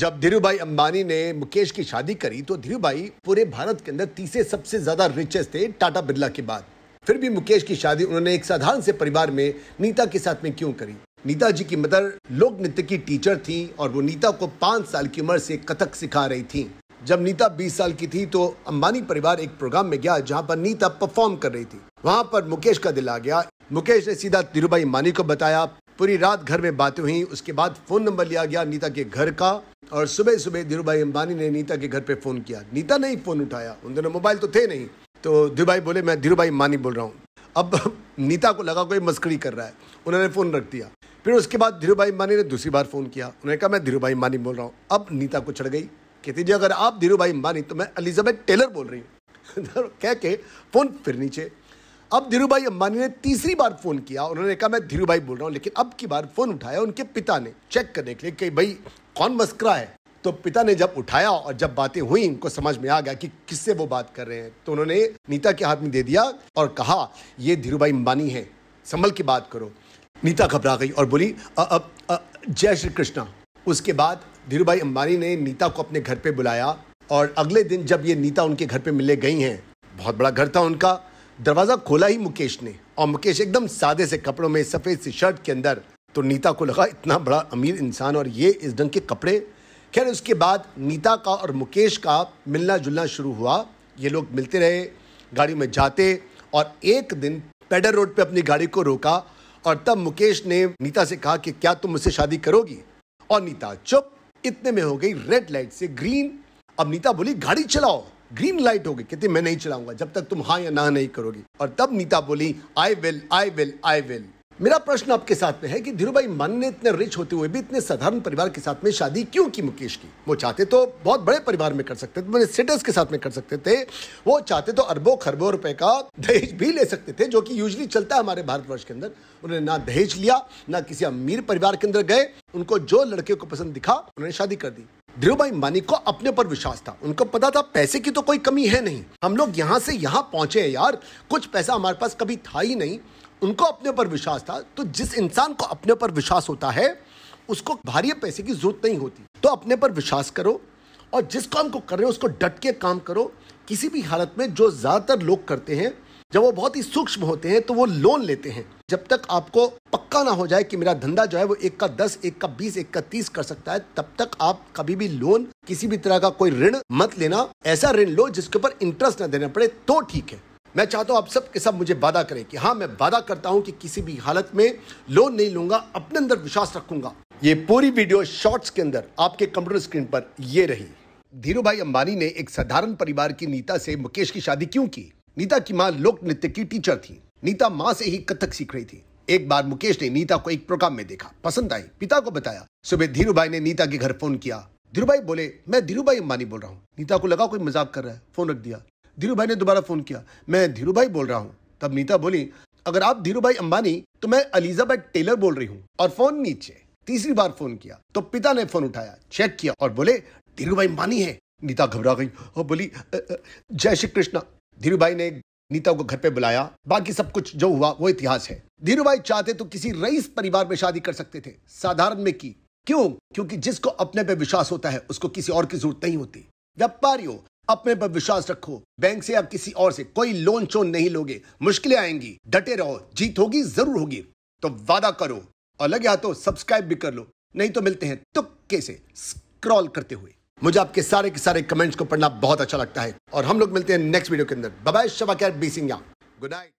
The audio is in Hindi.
जब धीरू भाई अंबानी ने मुकेश की शादी करी तो धीरू भाई पूरे भारत के अंदर तीसरे सबसे ज्यादा रिचेस्ट थे टाटा बिरला के बाद फिर भी मुकेश की शादी उन्होंने एक साधारण से परिवार में नीता के साथ में क्यों करी नीता जी की मदर लोक नृत्य की टीचर थी और वो नीता को पांच साल की उम्र से कथक सिखा रही थी जब नीता 20 साल की थी तो अंबानी परिवार एक प्रोग्राम में गया जहाँ पर नीता परफॉर्म कर रही थी वहाँ पर मुकेश का दिल आ गया मुकेश ने सीधा धीरूभाई अंबानी को बताया पूरी रात घर में बातें हुई उसके बाद फोन नंबर लिया गया नीता के घर का और सुबह सुबह धीरू भाई अंबानी ने नीता के घर पे फ़ोन किया नीता ने ही फ़ोन उठाया उन दोनों मोबाइल तो थे नहीं तो धीरू भाई बोले मैं धीरू भाई अंबानी बोल रहा हूँ अब नीता को लगा कोई मस्करी कर रहा है उन्होंने फ़ोन रख दिया फिर उसके बाद धीरू भाई अंबानी ने दूसरी बार फ़ोन किया उन्होंने कहा मैं धीरू भाई अंबानी बोल रहा हूँ अब नीता को चढ़ गई कहती जी अगर आप धीरू भाई अंबानी तो मैं अलिजाबेथ टेलर बोल रही हूँ कह के फ़ोन फिर नीचे अब धीरू भाई अंबानी ने तीसरी बार फ़ोन किया उन्होंने कहा मैं धीरू भाई बोल रहा हूँ लेकिन अब की बार फ़ोन उठाया उनके पिता ने चेक करने के लिए कि भाई कौन मस्करा है तो पिता ने जब उठाया और जब बातें हुई उनको समझ में आ गया कि किससे वो बात कर रहे हैं तो उन्होंने नीता के हाथ में दे दिया और कहा ये धीरू भाई अंबानी है संभल की बात करो नीता घबरा गई और बोली अब जय श्री कृष्णा उसके बाद धीरू भाई अंबानी ने नीता को अपने घर पे बुलाया और अगले दिन जब ये नीता उनके घर पर मिलने गई हैं बहुत बड़ा घर था उनका दरवाज़ा खोला ही मुकेश ने और मुकेश एकदम सादे से कपड़ों में सफ़ेद सी शर्ट के अंदर तो नीता को लगा इतना बड़ा अमीर इंसान और ये इस ढंग के कपड़े खैर उसके बाद नीता का और मुकेश का मिलना जुलना शुरू हुआ ये लोग मिलते रहे गाड़ी में जाते और एक दिन पेडर रोड पे अपनी गाड़ी को रोका और तब मुकेश ने नीता से कहा कि क्या तुम मुझसे शादी करोगी और नीता चुप इतने में हो गई रेड लाइट से ग्रीन अब नीता बोली गाड़ी चलाओ ग्रीन लाइट हो गई कहती मैं नहीं चलाऊंगा जब तक तुम हाँ या ना नहीं करोगी और तब नीता बोली I will I will I will मेरा प्रश्न आपके साथ में है कि धीरू भाई मन ने इतने रिच होते हुए भी इतने साधारण परिवार के साथ में शादी क्यों की मुकेश की वो चाहते तो बहुत बड़े परिवार में कर सकते थे स्टेटस मतलब के साथ में कर सकते थे वो चाहते तो अरबों खरबों रुपए का दहेज भी ले सकते थे जो कि यूजली चलता है हमारे भारतवर्ष के अंदर उन्होंने ना दहेज लिया ना किसी अमीर परिवार के अंदर गए उनको जो लड़के को पसंद दिखा उन्होंने शादी कर दी ध्रुव भाई मानिक को अपने पर विश्वास था उनको पता था पैसे की तो कोई कमी है नहीं हम लोग यहाँ से यहाँ पहुंचे हैं यार कुछ पैसा हमारे पास कभी था ही नहीं उनको अपने ऊपर विश्वास था तो जिस इंसान को अपने ऊपर विश्वास होता है उसको भारी पैसे की जरूरत नहीं होती तो अपने पर विश्वास करो और जिस काम को कर रहे हो उसको डट के काम करो किसी भी हालत में जो ज़्यादातर लोग करते हैं जब वो बहुत ही सूक्ष्म होते हैं तो वो लोन लेते हैं जब तक आपको पक्का ना हो जाए कि मेरा धंधा जो है वो एक का दस एक का बीस एक का तीस कर सकता है तब तक आप कभी भी लोन किसी भी तरह का कोई ऋण मत लेना ऐसा ऋण लो जिसके ऊपर इंटरेस्ट ना देना पड़े तो ठीक है मैं चाहता हूँ आप सब के सब मुझे वादा करें कि हाँ मैं वादा करता हूँ कि किसी भी हालत में लोन नहीं लूंगा अपने अंदर विश्वास रखूंगा ये पूरी वीडियो शॉर्ट्स के अंदर आपके कंप्यूटर स्क्रीन पर ये रही धीरू भाई अंबानी ने एक साधारण परिवार की नीता से मुकेश की शादी क्यों की नीता की माँ लोक नृत्य की टीचर थी नीता माँ से ही कथक सीख रही थी एक बार मुकेश ने नीता को एक प्रोग्राम में देखा पसंद आई पिता को बताया सुबह धीरू भाई ने नीता के घर फोन किया धीरू भाई बोले मैं धीरू भाई अम्बानी बोल रहा हूँ नीता को लगा कोई मजाक कर रहा है फोन रख दिया धीरू भाई ने दोबारा फोन किया मैं धीरू भाई बोल रहा हूँ तब नीता बोली अगर आप धीरू भाई अंबानी तो मैं अलीजाबेथ टेलर बोल रही हूँ और फोन नीचे तीसरी बार फोन किया तो पिता ने फोन उठाया चेक किया और बोले धीरू भाई अंबानी है नीता घबरा गई और बोली जय श्री कृष्ण धीरू भाई ने नीता को घर पे बुलाया बाकी सब कुछ जो हुआ वो इतिहास है धीरू भाई चाहते तो किसी रईस परिवार में शादी कर सकते थे साधारण में की क्यों क्योंकि जिसको अपने पे विश्वास होता है उसको किसी और की जरूरत नहीं होती व्यापारियों अपने पर विश्वास रखो बैंक से या किसी और से कोई लोन चोन नहीं लोगे मुश्किलें आएंगी डटे रहो जीत होगी जरूर होगी तो वादा करो और लगे हाथों तो सब्सक्राइब भी कर लो नहीं तो मिलते हैं तुक्के से स्क्रॉल करते हुए मुझे आपके सारे के सारे कमेंट्स को पढ़ना बहुत अच्छा लगता है और हम लोग मिलते हैं नेक्स्ट वीडियो के अंदर bye Shaba Kaur B Singh good night